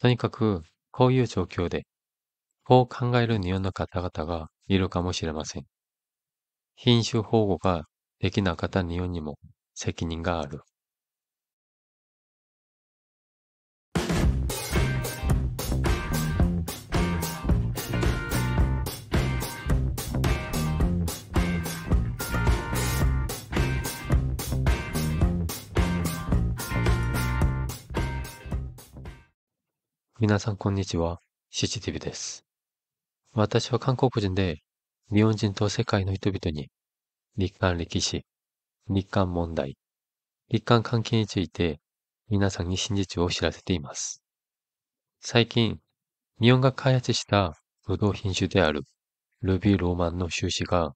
とにかく、こういう状況で、こう考える日本の方々がいるかもしれません。品種保護ができなかった日本にも責任がある。皆さんこんにちは。c テ t v です。私は韓国人で、日本人と世界の人々に、日韓歴史、日韓問題、日韓関係について、皆さんに真実を知らせています。最近、日本が開発した武道品種であるルビーローマンの収支が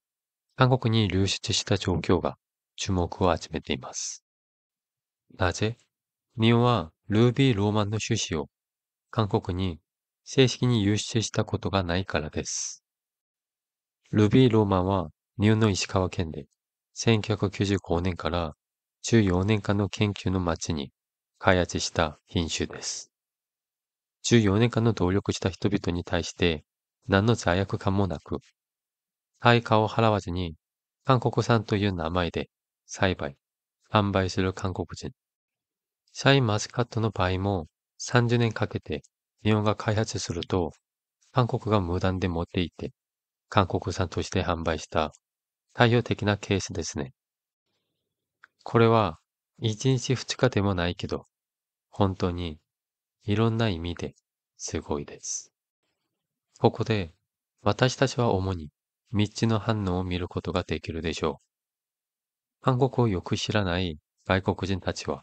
韓国に流出した状況が注目を集めています。なぜ日本はルビーローマンの収支を韓国に正式に輸出したことがないからです。ルビーローマンは日本の石川県で1995年から14年間の研究の町に開発した品種です。14年間の努力した人々に対して何の罪悪感もなく、対価を払わずに韓国産という名前で栽培、販売する韓国人。シャインマスカットの場合も30年かけて日本が開発すると、韓国が無断で持っていて、韓国産として販売した対応的なケースですね。これは1日2日でもないけど、本当にいろんな意味ですごいです。ここで私たちは主につの反応を見ることができるでしょう。韓国をよく知らない外国人たちは、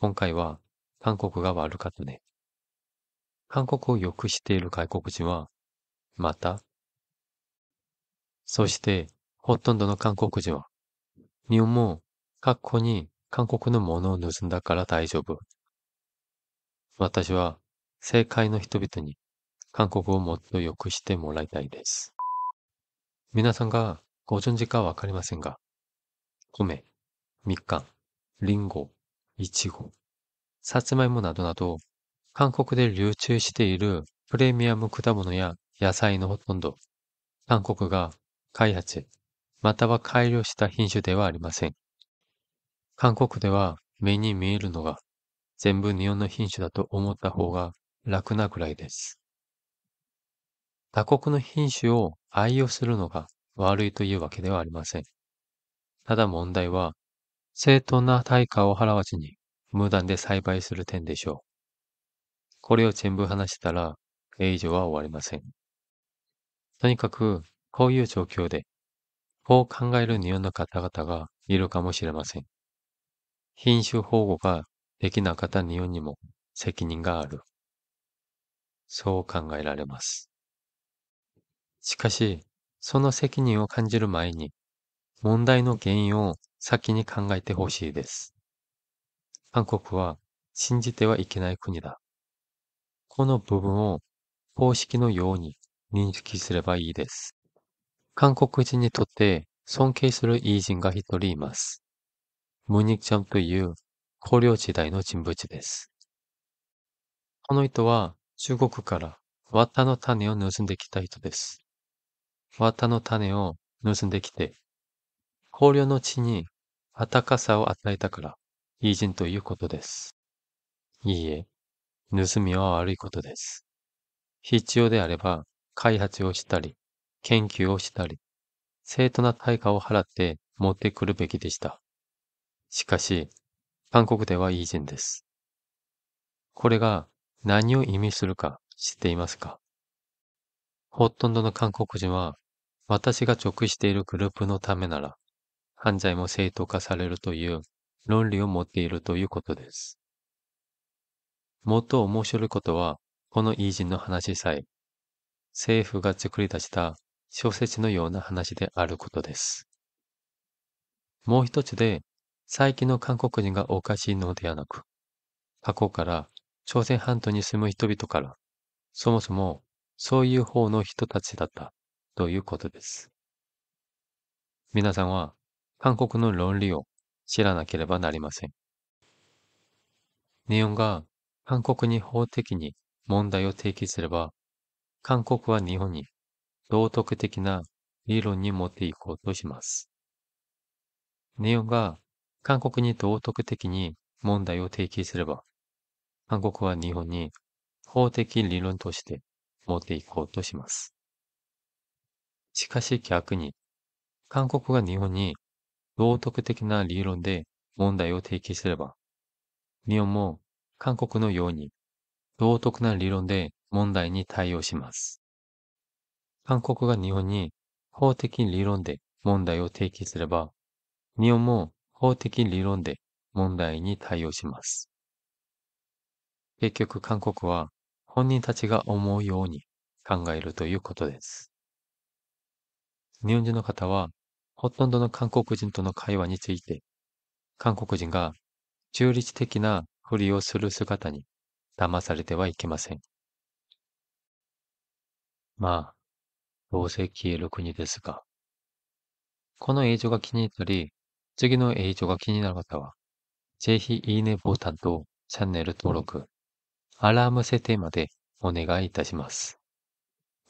今回は韓国が悪かったね。韓国を良くしている外国人は、また、そして、ほとんどの韓国人は、日本も過去に韓国のものを盗んだから大丈夫。私は、世界の人々に韓国をもっと良くしてもらいたいです。皆さんがご存知かわかりませんが、米、みかん、りんご、いちご、さつまいもなどなど、韓国で流通しているプレミアム果物や野菜のほとんど、韓国が開発、または改良した品種ではありません。韓国では目に見えるのが全部日本の品種だと思った方が楽なくらいです。他国の品種を愛用するのが悪いというわけではありません。ただ問題は、正当な対価を払わずに無断で栽培する点でしょう。これを全部話したら、こ以上は終わりません。とにかく、こういう状況で、こう考える日本の方々がいるかもしれません。品種保護ができなかった日本にも責任がある。そう考えられます。しかし、その責任を感じる前に、問題の原因を先に考えてほしいです。韓国は信じてはいけない国だ。この部分を公式のように認識すればいいです。韓国人にとって尊敬する偉人が一人います。ムニクちゃんという高陵時代の人物です。この人は中国から綿の種を盗んできた人です。綿の種を盗んできて、高陵の地に暖かさを与えたから、偉人ということです。いいえ、盗みは悪いことです。必要であれば、開発をしたり、研究をしたり、正当な対価を払って持ってくるべきでした。しかし、韓国では偉人です。これが何を意味するか知っていますかほとんどの韓国人は、私が属しているグループのためなら、犯罪も正当化されるという論理を持っているということです。もっと面白いことは、この偉人の話さえ、政府が作り出した小説のような話であることです。もう一つで、最近の韓国人がおかしいのではなく、過去から朝鮮半島に住む人々から、そもそもそういう方の人たちだったということです。皆さんは韓国の論理を知らなければなりません。日本が韓国に法的に問題を提起すれば、韓国は日本に道徳的な理論に持っていこうとします。日本が韓国に道徳的に問題を提起すれば、韓国は日本に法的理論として持っていこうとします。しかし逆に、韓国が日本に道徳的な理論で問題を提起すれば、日本も韓国のように道徳な理論で問題に対応します。韓国が日本に法的理論で問題を提起すれば、日本も法的理論で問題に対応します。結局韓国は本人たちが思うように考えるということです。日本人の方はほとんどの韓国人との会話について、韓国人が中立的なふりをする姿に騙されてはいけません。まあ、どうせ消える国ですが。この映像が気に入ったり、次の映像が気になる方は、ぜひいいねボタンとチャンネル登録、アラーム設定までお願いいたします。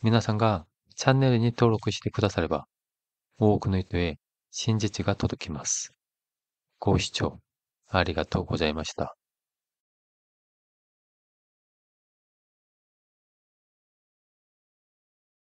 皆さんがチャンネルに登録してくだされば、多くの人へ真実が届きます。ご視聴ありがとうございました。